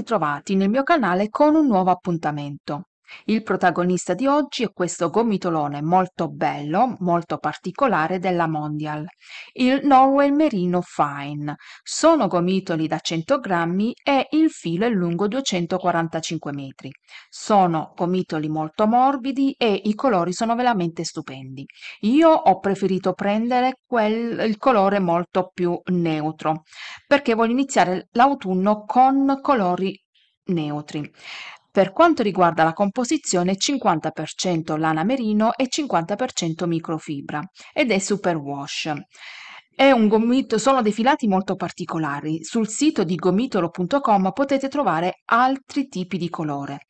ritrovati nel mio canale con un nuovo appuntamento. Il protagonista di oggi è questo gomitolone molto bello, molto particolare della Mondial, il Norway Merino Fine. Sono gomitoli da 100 grammi e il filo è lungo 245 metri. Sono gomitoli molto morbidi e i colori sono veramente stupendi. Io ho preferito prendere quel, il colore molto più neutro perché voglio iniziare l'autunno con colori neutri per quanto riguarda la composizione 50% lana merino e 50% microfibra ed è superwash. Gomito, sono dei filati molto particolari. Sul sito di gomitolo.com potete trovare altri tipi di colore.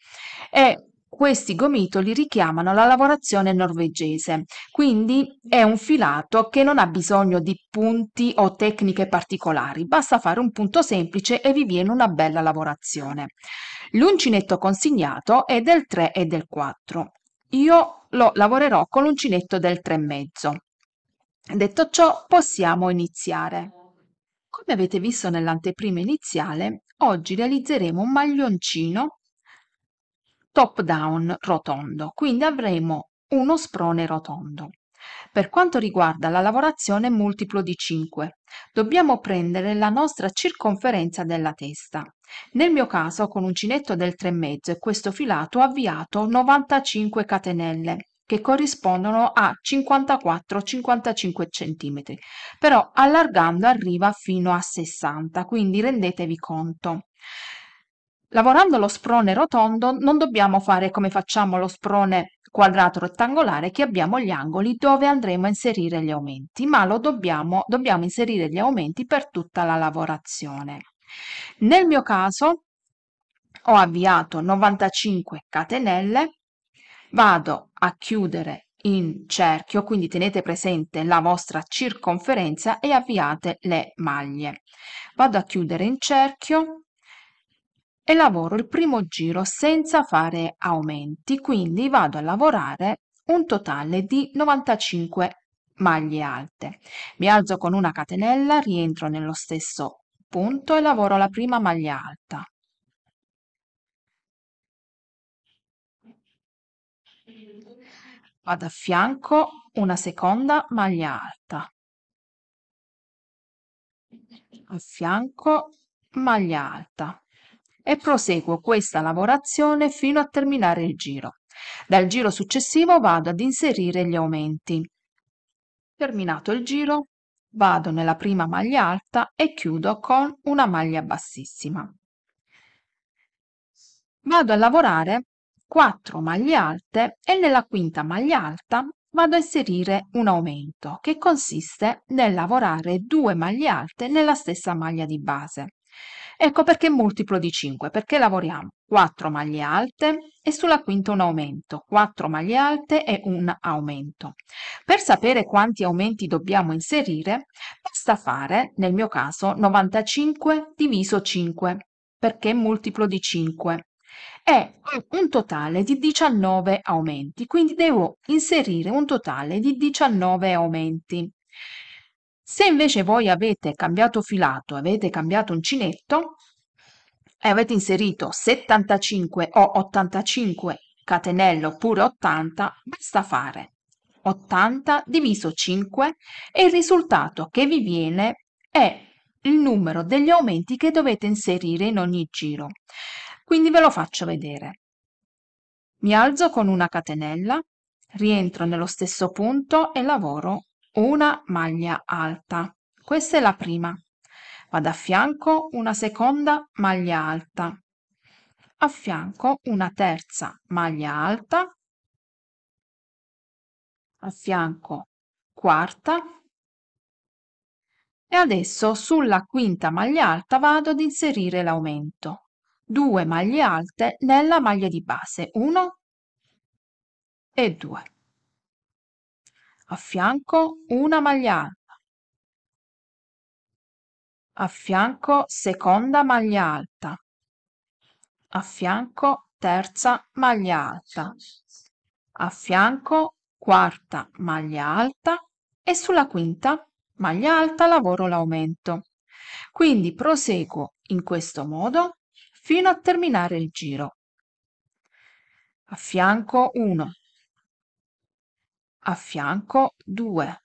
È questi gomitoli richiamano la lavorazione norvegese, quindi è un filato che non ha bisogno di punti o tecniche particolari, basta fare un punto semplice e vi viene una bella lavorazione. L'uncinetto consigliato è del 3 e del 4. Io lo lavorerò con l'uncinetto del 3,5. Detto ciò, possiamo iniziare. Come avete visto nell'anteprima iniziale, oggi realizzeremo un maglioncino top down rotondo, quindi avremo uno sprone rotondo. Per quanto riguarda la lavorazione multiplo di 5, dobbiamo prendere la nostra circonferenza della testa. Nel mio caso con uncinetto del 3,5 e questo filato ho avviato 95 catenelle che corrispondono a 54-55 cm, però allargando arriva fino a 60, quindi rendetevi conto. Lavorando lo sprone rotondo non dobbiamo fare come facciamo lo sprone quadrato rettangolare che abbiamo gli angoli dove andremo a inserire gli aumenti, ma lo dobbiamo, dobbiamo inserire gli aumenti per tutta la lavorazione. Nel mio caso ho avviato 95 catenelle, vado a chiudere in cerchio, quindi tenete presente la vostra circonferenza e avviate le maglie. Vado a chiudere in cerchio, e lavoro il primo giro senza fare aumenti, quindi vado a lavorare un totale di 95 maglie alte. Mi alzo con una catenella, rientro nello stesso punto e lavoro la prima maglia alta. Vado a fianco una seconda maglia alta. A fianco maglia alta e proseguo questa lavorazione fino a terminare il giro. Dal giro successivo vado ad inserire gli aumenti. Terminato il giro, vado nella prima maglia alta e chiudo con una maglia bassissima. Vado a lavorare 4 maglie alte e nella quinta maglia alta vado a inserire un aumento che consiste nel lavorare 2 maglie alte nella stessa maglia di base. Ecco perché multiplo di 5, perché lavoriamo 4 maglie alte e sulla quinta un aumento, 4 maglie alte e un aumento. Per sapere quanti aumenti dobbiamo inserire, basta fare, nel mio caso, 95 diviso 5, perché multiplo di 5, È un totale di 19 aumenti, quindi devo inserire un totale di 19 aumenti. Se invece voi avete cambiato filato, avete cambiato uncinetto e avete inserito 75 o 85 catenelle oppure 80, basta fare 80 diviso 5 e il risultato che vi viene è il numero degli aumenti che dovete inserire in ogni giro. Quindi ve lo faccio vedere. Mi alzo con una catenella, rientro nello stesso punto e lavoro una maglia alta questa è la prima vado a fianco una seconda maglia alta a fianco una terza maglia alta a fianco quarta e adesso sulla quinta maglia alta vado ad inserire l'aumento 2 maglie alte nella maglia di base 1 e 2 a fianco una maglia a fianco seconda maglia alta a fianco terza maglia alta a fianco quarta maglia alta e sulla quinta maglia alta lavoro l'aumento quindi proseguo in questo modo fino a terminare il giro a fianco 1 a fianco 2,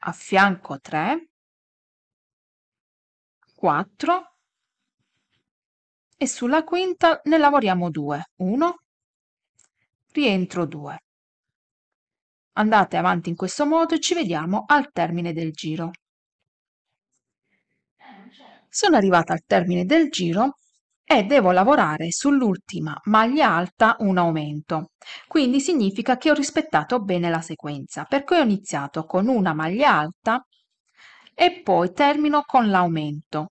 a fianco 3, 4 e sulla quinta ne lavoriamo 2, 1, rientro 2. Andate avanti in questo modo e ci vediamo al termine del giro. Sono arrivata al termine del giro e devo lavorare sull'ultima maglia alta un aumento. Quindi significa che ho rispettato bene la sequenza, per cui ho iniziato con una maglia alta e poi termino con l'aumento.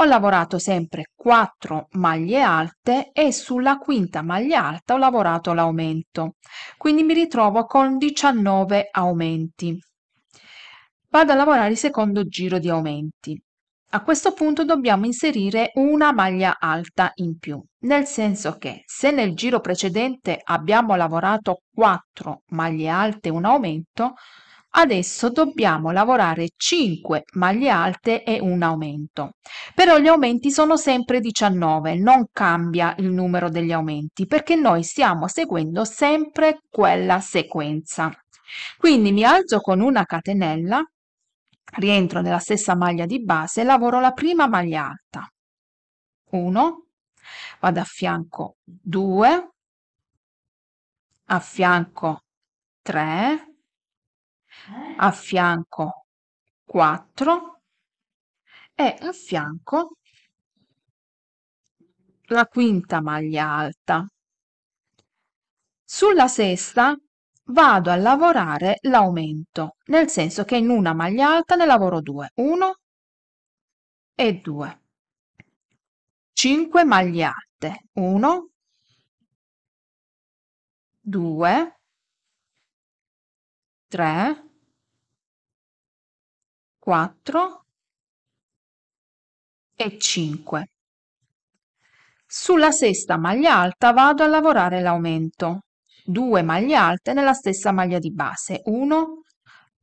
Ho lavorato sempre 4 maglie alte e sulla quinta maglia alta ho lavorato l'aumento, quindi mi ritrovo con 19 aumenti. Vado a lavorare il secondo giro di aumenti. A questo punto dobbiamo inserire una maglia alta in più, nel senso che se nel giro precedente abbiamo lavorato 4 maglie alte un aumento, adesso dobbiamo lavorare 5 maglie alte e un aumento. Però gli aumenti sono sempre 19, non cambia il numero degli aumenti perché noi stiamo seguendo sempre quella sequenza. Quindi mi alzo con una catenella, rientro nella stessa maglia di base e lavoro la prima maglia alta 1 vado a fianco 2 a fianco 3 a fianco 4 e a fianco la quinta maglia alta sulla sesta vado a lavorare l'aumento, nel senso che in una maglia alta ne lavoro 2, 1 e 2. 5 maglie alte, 1, 2, 3, 4 e 5. Sulla sesta maglia alta vado a lavorare l'aumento due maglie alte nella stessa maglia di base, 1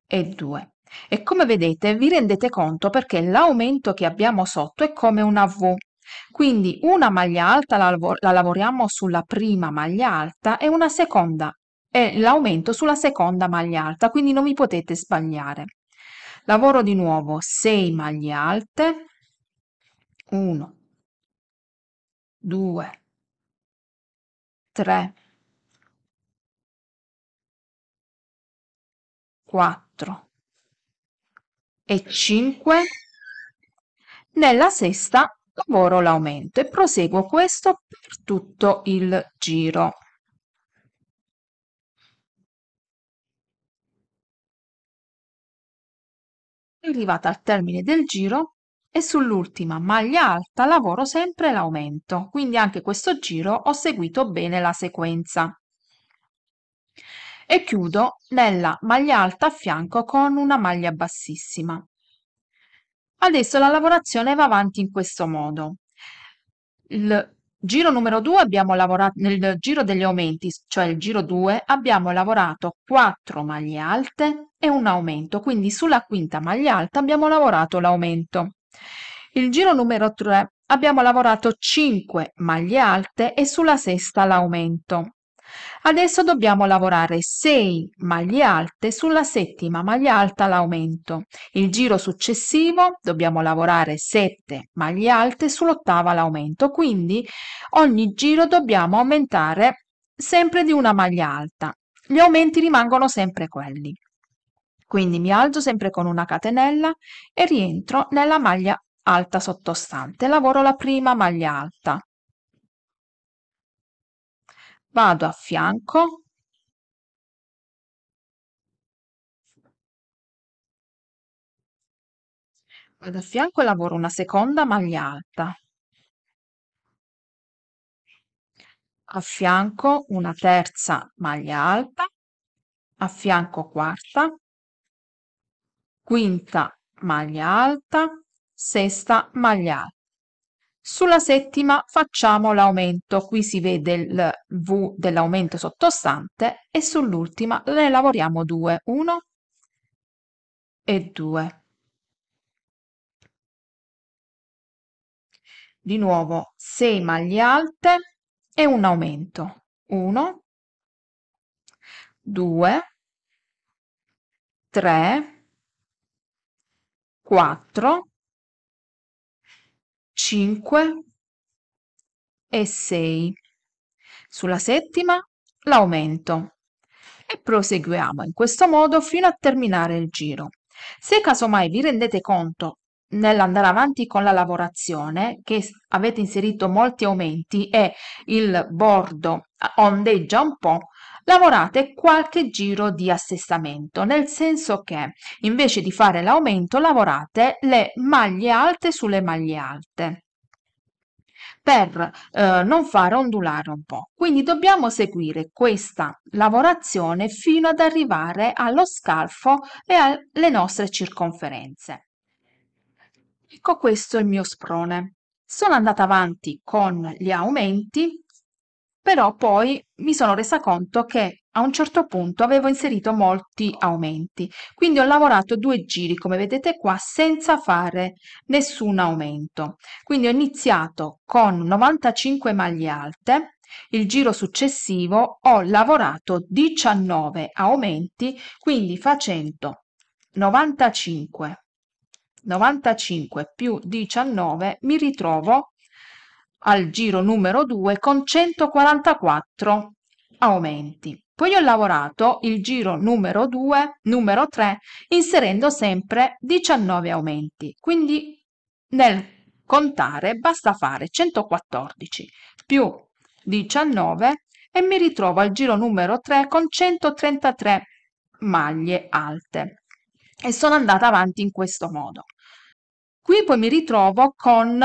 e 2. E come vedete vi rendete conto perché l'aumento che abbiamo sotto è come una V. Quindi una maglia alta la, la lavoriamo sulla prima maglia alta e una seconda e l'aumento sulla seconda maglia alta, quindi non vi potete sbagliare. Lavoro di nuovo 6 maglie alte, 1, 2, 3, 4 e 5 nella sesta lavoro l'aumento e proseguo questo per tutto il giro arrivata al termine del giro e sull'ultima maglia alta lavoro sempre l'aumento quindi anche questo giro ho seguito bene la sequenza e chiudo nella maglia alta a fianco con una maglia bassissima. Adesso la lavorazione va avanti in questo modo. Il giro numero 2 abbiamo lavorato nel giro degli aumenti, cioè il giro 2, abbiamo lavorato 4 maglie alte e un aumento, quindi sulla quinta maglia alta abbiamo lavorato l'aumento. Il giro numero 3 abbiamo lavorato 5 maglie alte e sulla sesta l'aumento. Adesso dobbiamo lavorare 6 maglie alte sulla settima maglia alta l'aumento. Il giro successivo dobbiamo lavorare 7 maglie alte sull'ottava l'aumento, quindi ogni giro dobbiamo aumentare sempre di una maglia alta. Gli aumenti rimangono sempre quelli. Quindi mi alzo sempre con una catenella e rientro nella maglia alta sottostante. Lavoro la prima maglia alta, vado a fianco, vado a fianco e lavoro una seconda maglia alta, a fianco una terza maglia alta, a fianco quarta, quinta maglia alta, sesta maglia alta. Sulla settima facciamo l'aumento, qui si vede il V dell'aumento sottostante e sull'ultima ne lavoriamo due, 1 e 2. Di nuovo 6 maglie alte e un aumento, 1, 2, 3, 4, 5 e 6. Sulla settima l'aumento e proseguiamo in questo modo fino a terminare il giro. Se casomai vi rendete conto nell'andare avanti con la lavorazione che avete inserito molti aumenti e il bordo ondeggia un po', lavorate qualche giro di assestamento, nel senso che invece di fare l'aumento lavorate le maglie alte sulle maglie alte per eh, non far ondulare un po'. Quindi dobbiamo seguire questa lavorazione fino ad arrivare allo scalfo e alle nostre circonferenze. Ecco questo è il mio sprone. Sono andata avanti con gli aumenti, però poi mi sono resa conto che a un certo punto avevo inserito molti aumenti, quindi ho lavorato due giri, come vedete qua, senza fare nessun aumento. Quindi ho iniziato con 95 maglie alte, il giro successivo ho lavorato 19 aumenti, quindi facendo 95 95 più 19 mi ritrovo al giro numero 2 con 144 aumenti. Poi ho lavorato il giro numero 2, numero 3, inserendo sempre 19 aumenti. Quindi nel contare basta fare 114 più 19 e mi ritrovo al giro numero 3 con 133 maglie alte. E sono andata avanti in questo modo. Qui poi mi ritrovo con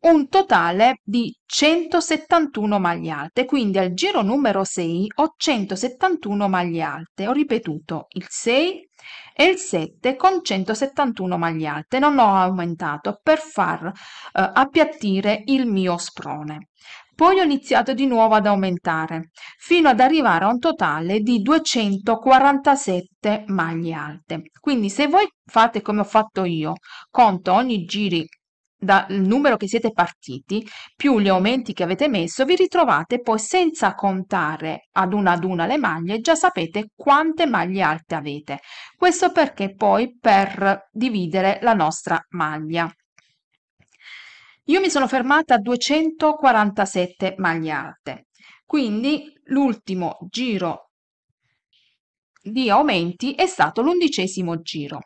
un totale di 171 maglie alte, quindi al giro numero 6 ho 171 maglie alte, ho ripetuto il 6 e il 7 con 171 maglie alte, non ho aumentato per far eh, appiattire il mio sprone. Poi ho iniziato di nuovo ad aumentare, fino ad arrivare a un totale di 247 maglie alte. Quindi se voi fate come ho fatto io, conto ogni giri dal numero che siete partiti più gli aumenti che avete messo vi ritrovate poi senza contare ad una ad una le maglie già sapete quante maglie alte avete questo perché poi per dividere la nostra maglia io mi sono fermata a 247 maglie alte, quindi l'ultimo giro di aumenti è stato l'undicesimo giro.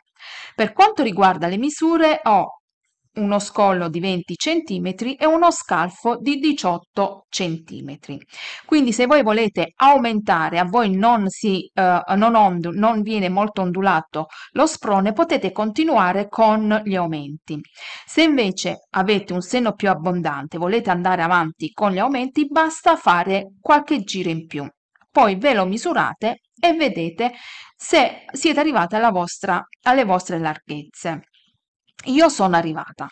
Per quanto riguarda le misure ho uno scollo di 20 cm e uno scalfo di 18 cm. Quindi se voi volete aumentare, a voi non, si, eh, non, ond- non viene molto ondulato lo sprone, potete continuare con gli aumenti. Se invece avete un seno più abbondante, volete andare avanti con gli aumenti, basta fare qualche giro in più. Poi ve lo misurate e vedete se siete arrivati alla vostra, alle vostre larghezze io sono arrivata.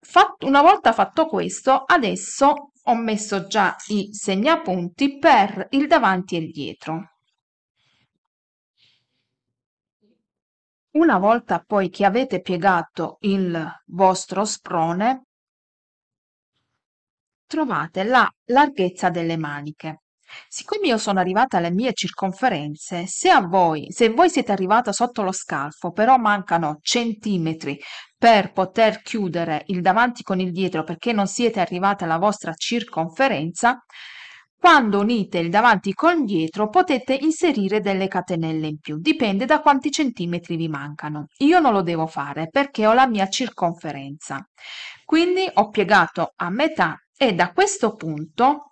Fatto, una volta fatto questo, adesso ho messo già i segnapunti per il davanti e il dietro. Una volta poi che avete piegato il vostro sprone, trovate la larghezza delle maniche. Siccome io sono arrivata alle mie circonferenze, se a voi, se voi siete arrivata sotto lo scalfo, però mancano centimetri per poter chiudere il davanti con il dietro perché non siete arrivati alla vostra circonferenza, quando unite il davanti con dietro potete inserire delle catenelle in più, dipende da quanti centimetri vi mancano. Io non lo devo fare perché ho la mia circonferenza. Quindi ho piegato a metà e da questo punto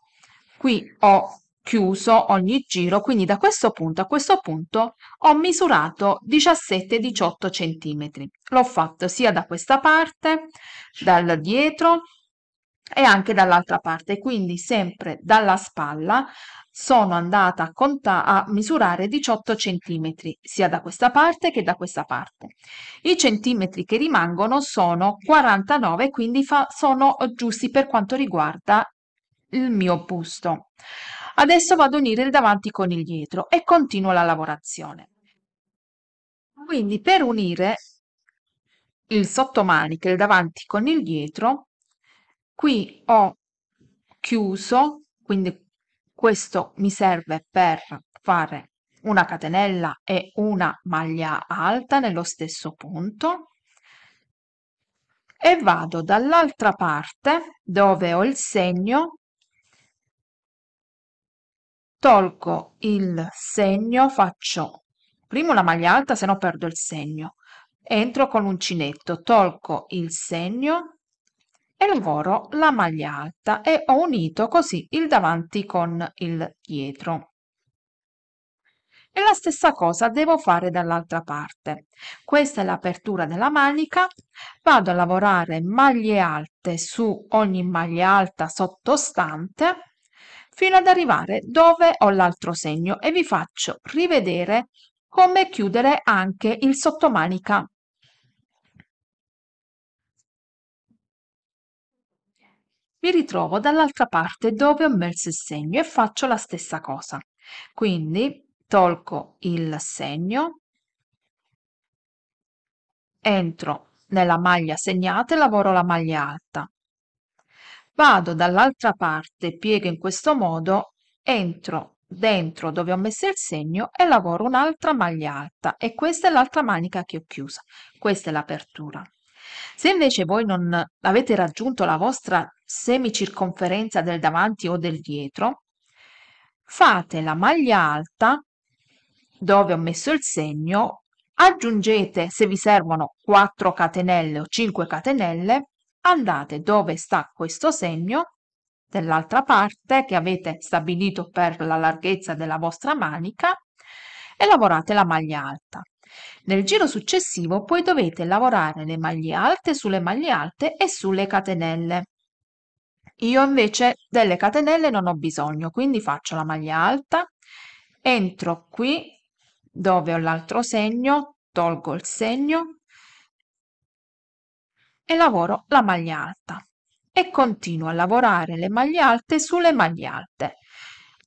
qui ho chiuso ogni giro, quindi da questo punto a questo punto ho misurato 17-18 cm. L'ho fatto sia da questa parte, dal dietro e anche dall'altra parte, quindi sempre dalla spalla sono andata a, conta- a misurare 18 cm sia da questa parte che da questa parte. I centimetri che rimangono sono 49, quindi fa- sono giusti per quanto riguarda il mio busto. Adesso vado a unire il davanti con il dietro e continuo la lavorazione. Quindi per unire il sottomanica, il davanti con il dietro, qui ho chiuso, quindi questo mi serve per fare una catenella e una maglia alta nello stesso punto e vado dall'altra parte dove ho il segno tolgo il segno, faccio prima una alta, se no perdo il segno, entro con l'uncinetto, tolgo il segno e lavoro la maglia alta e ho unito così il davanti con il dietro. E la stessa cosa devo fare dall'altra parte. Questa è l'apertura della manica, vado a lavorare maglie alte su ogni maglia alta sottostante fino ad arrivare dove ho l'altro segno e vi faccio rivedere come chiudere anche il sottomanica. Mi ritrovo dall'altra parte dove ho messo il segno e faccio la stessa cosa. Quindi tolgo il segno, entro nella maglia segnata e lavoro la maglia alta vado dall'altra parte, piego in questo modo, entro dentro dove ho messo il segno e lavoro un'altra maglia alta e questa è l'altra manica che ho chiusa, questa è l'apertura. Se invece voi non avete raggiunto la vostra semicirconferenza del davanti o del dietro, fate la maglia alta dove ho messo il segno, aggiungete se vi servono 4 catenelle o 5 catenelle andate dove sta questo segno dell'altra parte che avete stabilito per la larghezza della vostra manica e lavorate la maglia alta. Nel giro successivo poi dovete lavorare le maglie alte sulle maglie alte e sulle catenelle. Io invece delle catenelle non ho bisogno, quindi faccio la maglia alta, entro qui dove ho l'altro segno, tolgo il segno, e lavoro la maglia alta e continuo a lavorare le maglie alte sulle maglie alte.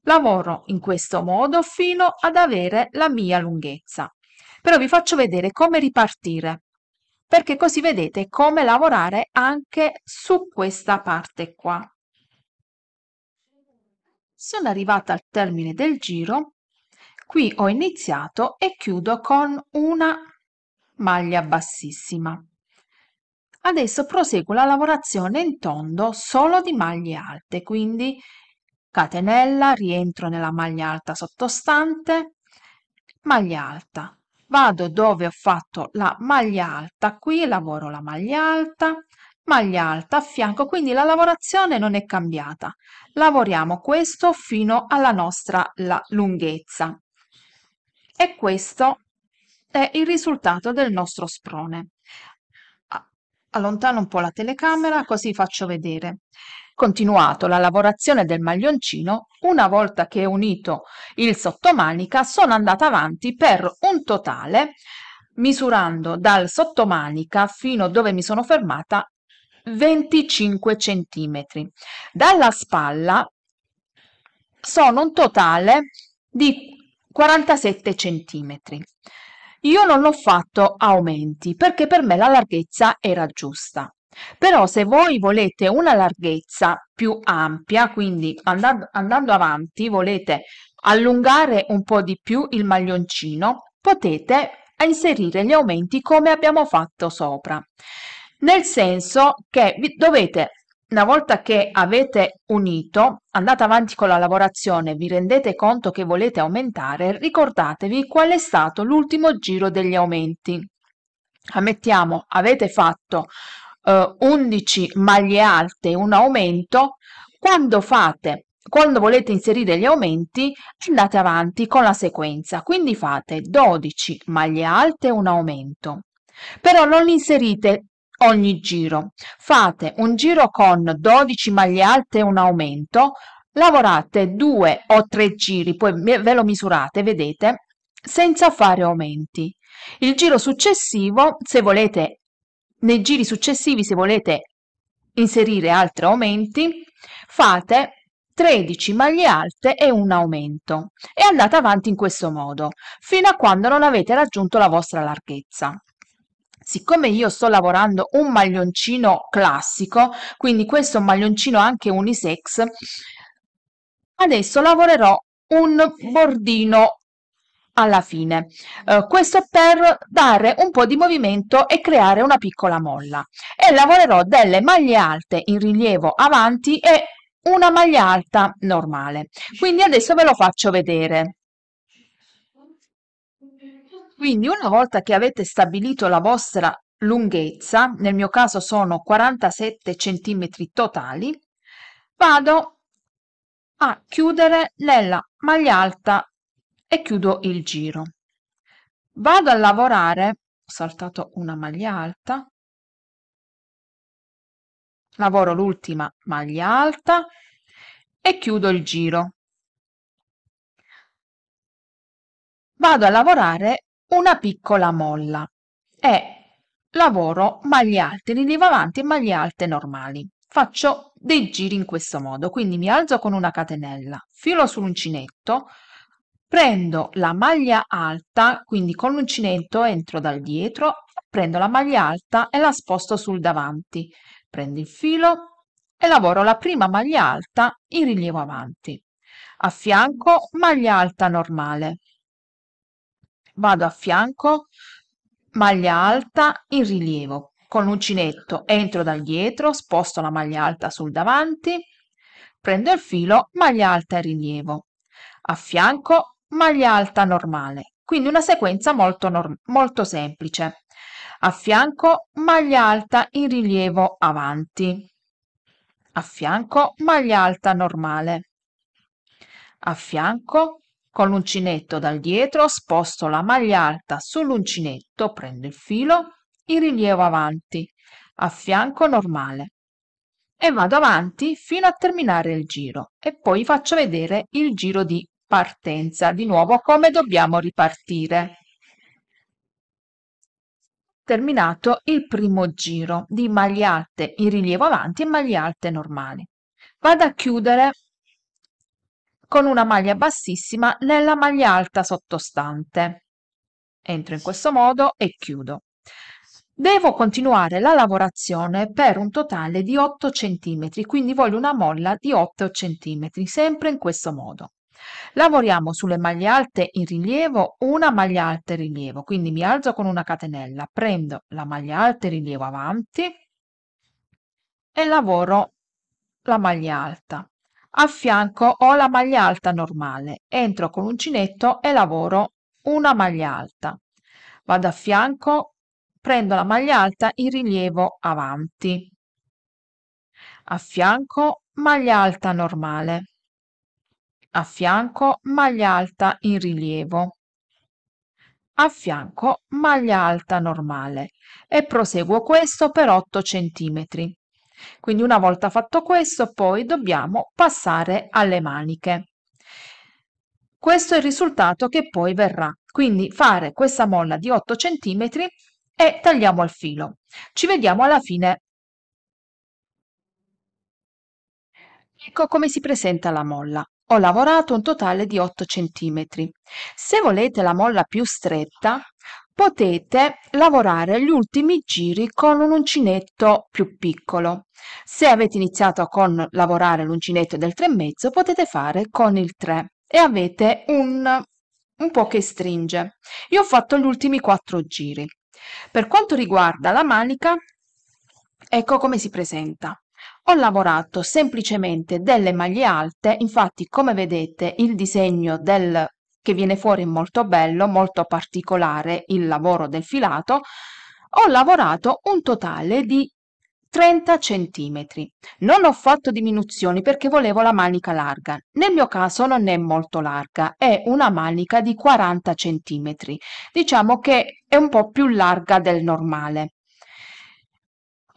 Lavoro in questo modo fino ad avere la mia lunghezza. Però vi faccio vedere come ripartire, perché così vedete come lavorare anche su questa parte qua. Sono arrivata al termine del giro, qui ho iniziato e chiudo con una maglia bassissima. Adesso proseguo la lavorazione in tondo solo di maglie alte, quindi catenella, rientro nella maglia alta sottostante, maglia alta. Vado dove ho fatto la maglia alta, qui lavoro la maglia alta, maglia alta a fianco, quindi la lavorazione non è cambiata. Lavoriamo questo fino alla nostra lunghezza. E questo è il risultato del nostro sprone. Allontano un po' la telecamera così faccio vedere. Continuato la lavorazione del maglioncino, una volta che è unito il sottomanica sono andata avanti per un totale misurando dal sottomanica fino dove mi sono fermata 25 centimetri. Dalla spalla sono un totale di 47 centimetri. Io non ho fatto aumenti perché per me la larghezza era giusta. Però se voi volete una larghezza più ampia, quindi andando, andando avanti volete allungare un po' di più il maglioncino, potete inserire gli aumenti come abbiamo fatto sopra. Nel senso che dovete una volta che avete unito, andate avanti con la lavorazione, vi rendete conto che volete aumentare, ricordatevi qual è stato l'ultimo giro degli aumenti. Ammettiamo, avete fatto eh, 11 maglie alte, un aumento, quando fate quando volete inserire gli aumenti andate avanti con la sequenza, quindi fate 12 maglie alte un aumento, però non inserite ogni giro fate un giro con 12 maglie alte e un aumento lavorate due o tre giri poi ve lo misurate vedete senza fare aumenti il giro successivo se volete nei giri successivi se volete inserire altri aumenti fate 13 maglie alte e un aumento e andate avanti in questo modo fino a quando non avete raggiunto la vostra larghezza Siccome io sto lavorando un maglioncino classico, quindi questo maglioncino anche unisex, adesso lavorerò un bordino alla fine. Uh, questo per dare un po' di movimento e creare una piccola molla. E lavorerò delle maglie alte in rilievo avanti e una maglia alta normale. Quindi adesso ve lo faccio vedere. Quindi una volta che avete stabilito la vostra lunghezza, nel mio caso sono 47 cm totali, vado a chiudere nella maglia alta e chiudo il giro. Vado a lavorare, ho saltato una maglia alta, lavoro l'ultima maglia alta e chiudo il giro. Vado a lavorare una piccola molla e lavoro maglie alte rilievo avanti e maglie alte normali. Faccio dei giri in questo modo, quindi mi alzo con una catenella, filo sull'uncinetto, prendo la maglia alta, quindi con l'uncinetto entro dal dietro, prendo la maglia alta e la sposto sul davanti, prendo il filo e lavoro la prima maglia alta in rilievo avanti. A fianco maglia alta normale, Vado a fianco, maglia alta in rilievo. Con l'uncinetto entro dal dietro, sposto la maglia alta sul davanti, prendo il filo, maglia alta in rilievo. A fianco, maglia alta normale. Quindi una sequenza molto, molto semplice. A fianco, maglia alta in rilievo avanti. A fianco, maglia alta normale. A fianco, con l'uncinetto dal dietro sposto la maglia alta sull'uncinetto, prendo il filo, in rilievo avanti, a fianco normale e vado avanti fino a terminare il giro e poi faccio vedere il giro di partenza, di nuovo come dobbiamo ripartire. Terminato il primo giro di maglie alte in rilievo avanti e maglie alte normali. Vado a chiudere con una maglia bassissima nella maglia alta sottostante. Entro in questo modo e chiudo. Devo continuare la lavorazione per un totale di 8 cm, quindi voglio una molla di 8 cm, sempre in questo modo. Lavoriamo sulle maglie alte in rilievo, una maglia alta in rilievo, quindi mi alzo con una catenella, prendo la maglia alta in rilievo avanti e lavoro la maglia alta. A fianco ho la maglia alta normale, entro con l'uncinetto e lavoro una maglia alta. Vado a fianco, prendo la maglia alta in rilievo avanti. A fianco maglia alta normale. A fianco maglia alta in rilievo a fianco maglia alta normale e proseguo questo per 8 centimetri. Quindi una volta fatto questo, poi dobbiamo passare alle maniche. Questo è il risultato che poi verrà. Quindi fare questa molla di 8 cm e tagliamo al filo. Ci vediamo alla fine. Ecco come si presenta la molla. Ho lavorato un totale di 8 cm. Se volete la molla più stretta, potete lavorare gli ultimi giri con un uncinetto più piccolo. Se avete iniziato con lavorare l'uncinetto del 3,5 potete fare con il 3 e avete un, un po' che stringe. Io ho fatto gli ultimi 4 giri. Per quanto riguarda la manica, ecco come si presenta. Ho lavorato semplicemente delle maglie alte, infatti come vedete il disegno del che viene fuori molto bello, molto particolare il lavoro del filato, ho lavorato un totale di 30 centimetri. Non ho fatto diminuzioni perché volevo la manica larga. Nel mio caso non è molto larga, è una manica di 40 centimetri. Diciamo che è un po' più larga del normale.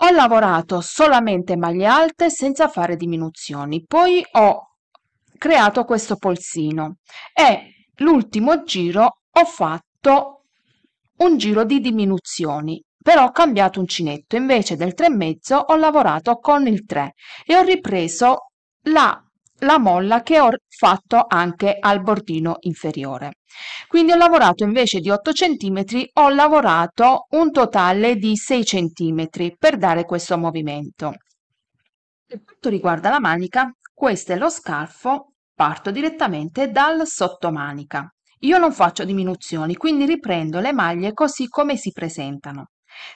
Ho lavorato solamente maglie alte senza fare diminuzioni. Poi ho creato questo polsino e l'ultimo giro ho fatto un giro di diminuzioni però ho cambiato uncinetto invece del 3,5 ho lavorato con il 3 e ho ripreso la la molla che ho fatto anche al bordino inferiore. Quindi ho lavorato invece di 8 cm, ho lavorato un totale di 6 cm per dare questo movimento. Per quanto riguarda la manica, questo è lo scalfo parto direttamente dal sottomanica. Io non faccio diminuzioni, quindi riprendo le maglie così come si presentano.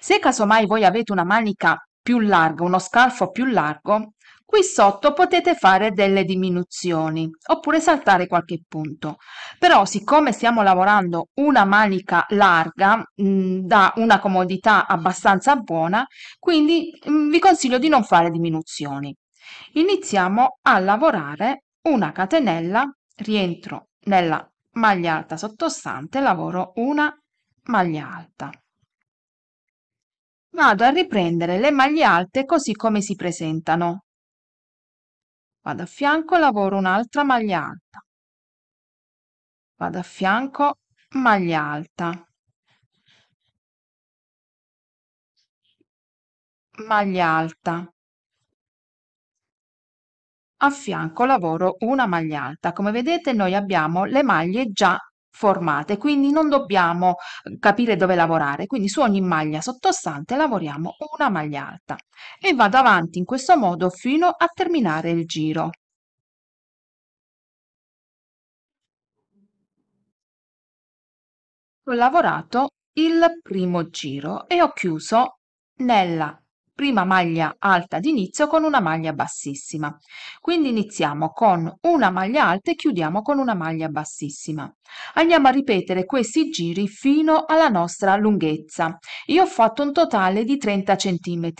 Se casomai voi avete una manica più larga, uno scalfo più largo, qui sotto potete fare delle diminuzioni oppure saltare qualche punto. Però siccome stiamo lavorando una manica larga mm, da una comodità abbastanza buona, quindi mh, mm, vi consiglio di non fare diminuzioni. Iniziamo a lavorare una catenella rientro nella maglia alta sottostante lavoro una maglia alta vado a riprendere le maglie alte così come si presentano vado a fianco lavoro un'altra maglia alta vado a fianco maglia alta maglia alta a fianco lavoro una maglia alta. Come vedete noi abbiamo le maglie già formate, quindi non dobbiamo eh, capire dove lavorare, quindi su ogni maglia sottostante lavoriamo una maglia alta e vado avanti in questo modo fino a terminare il giro. Ho lavorato il primo giro e ho chiuso nella prima maglia alta d'inizio con una maglia bassissima. Quindi iniziamo con una maglia alta e chiudiamo con una maglia bassissima. Andiamo a ripetere questi giri fino alla nostra lunghezza. Io ho fatto un totale di 30 cm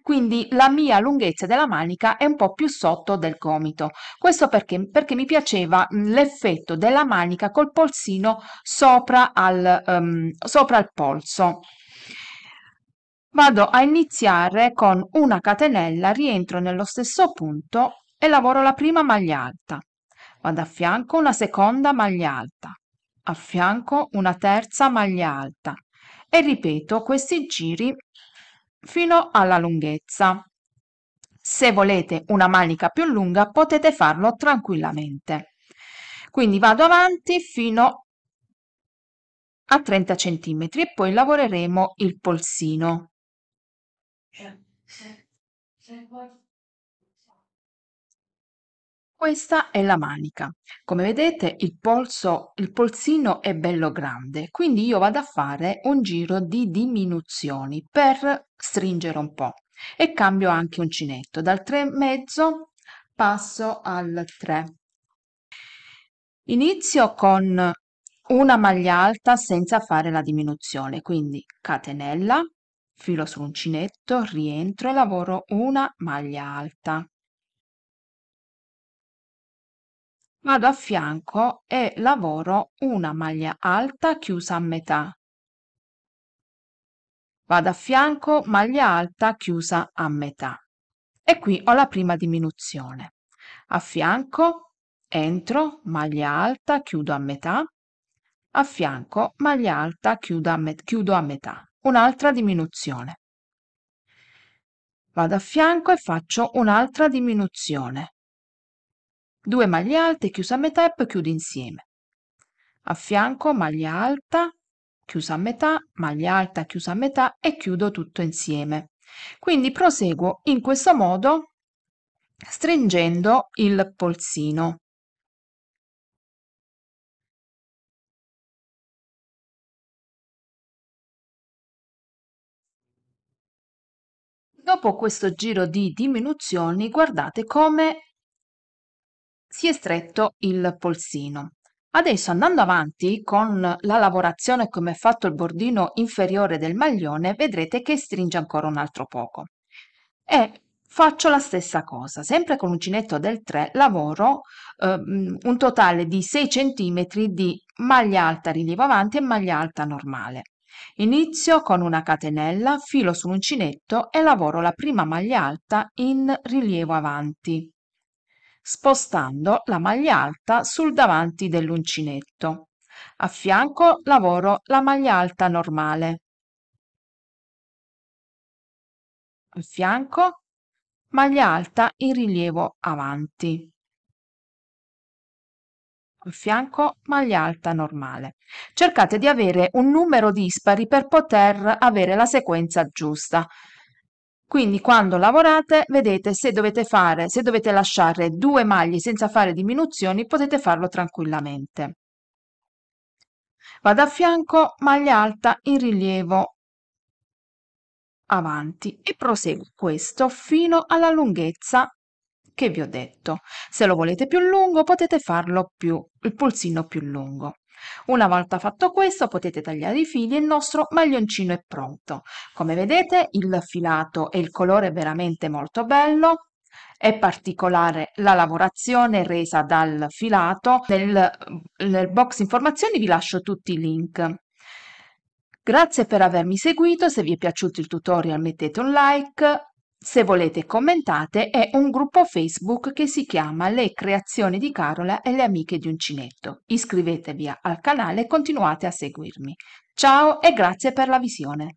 quindi la mia lunghezza della manica è un po' più sotto del gomito. Questo perché? Perché mi piaceva l'effetto della manica col polsino sopra al, um, sopra al polso vado a iniziare con una catenella, rientro nello stesso punto e lavoro la prima maglia alta. Vado a fianco una seconda maglia alta, a fianco una terza maglia alta e ripeto questi giri fino alla lunghezza. Se volete una manica più lunga potete farlo tranquillamente. Quindi vado avanti fino a 30 cm e poi lavoreremo il polsino. Questa è la manica. Come vedete il polso, il polsino è bello grande, quindi io vado a fare un giro di diminuzioni per stringere un po' e cambio anche uncinetto. Dal 3,5 passo al 3. Inizio con una maglia alta senza fare la diminuzione, quindi catenella, filo sull'uncinetto, rientro e lavoro una maglia alta vado a fianco e lavoro una maglia alta chiusa a metà vado a fianco maglia alta chiusa a metà e qui ho la prima diminuzione a fianco entro maglia alta chiudo a metà a fianco maglia alta chiudo chiudo a metà un'altra diminuzione. Vado a fianco e faccio un'altra diminuzione. Due maglie alte chiusa a metà e poi chiudo insieme. A fianco maglia alta, chiusa a metà, maglia alta, chiusa a metà e chiudo tutto insieme. Quindi proseguo in questo modo stringendo il polsino. Dopo questo giro di diminuzioni guardate come si è stretto il polsino. Adesso andando avanti con la lavorazione come è fatto il bordino inferiore del maglione vedrete che stringe ancora un altro poco. E faccio la stessa cosa, sempre con l'uncinetto del 3 lavoro eh, un totale di 6 cm di maglia alta rilievo avanti e maglia alta normale inizio con una catenella filo sull'uncinetto e lavoro la prima maglia alta in rilievo avanti spostando la maglia alta sul davanti dell'uncinetto a fianco lavoro la maglia alta normale a fianco maglia alta in rilievo avanti fianco maglia alta normale. Cercate di avere un numero dispari per poter avere la sequenza giusta. Quindi quando lavorate vedete se dovete fare, se dovete lasciare due maglie senza fare diminuzioni potete farlo tranquillamente. Vado a fianco, maglia alta in rilievo avanti e proseguo questo fino alla lunghezza che vi ho detto. Se lo volete più lungo potete farlo più, il polsino più lungo. Una volta fatto questo potete tagliare i fili e il nostro maglioncino è pronto. Come vedete il filato e il colore è veramente molto bello. È particolare la lavorazione resa dal filato. Nel, nel box informazioni vi lascio tutti i link. Grazie per avermi seguito, se vi è piaciuto il tutorial mettete un like, se volete commentate è un gruppo Facebook che si chiama Le creazioni di Carola e le amiche di Uncinetto. Iscrivetevi al canale e continuate a seguirmi. Ciao e grazie per la visione.